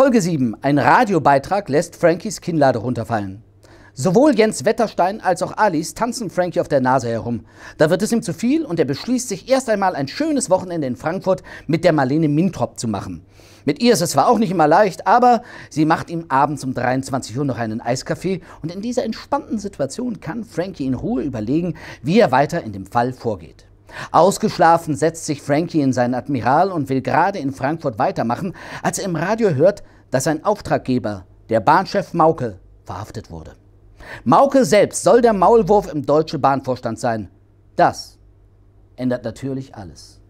Folge 7. Ein Radiobeitrag lässt Frankies Kinnlade runterfallen. Sowohl Jens Wetterstein als auch Alice tanzen Frankie auf der Nase herum. Da wird es ihm zu viel und er beschließt sich erst einmal ein schönes Wochenende in Frankfurt mit der Marlene Mintrop zu machen. Mit ihr ist es zwar auch nicht immer leicht, aber sie macht ihm abends um 23 Uhr noch einen Eiskaffee und in dieser entspannten Situation kann Frankie in Ruhe überlegen, wie er weiter in dem Fall vorgeht. Ausgeschlafen setzt sich Frankie in seinen Admiral und will gerade in Frankfurt weitermachen, als er im Radio hört, dass sein Auftraggeber, der Bahnchef Mauke, verhaftet wurde. Mauke selbst soll der Maulwurf im deutschen Bahnvorstand sein. Das ändert natürlich alles.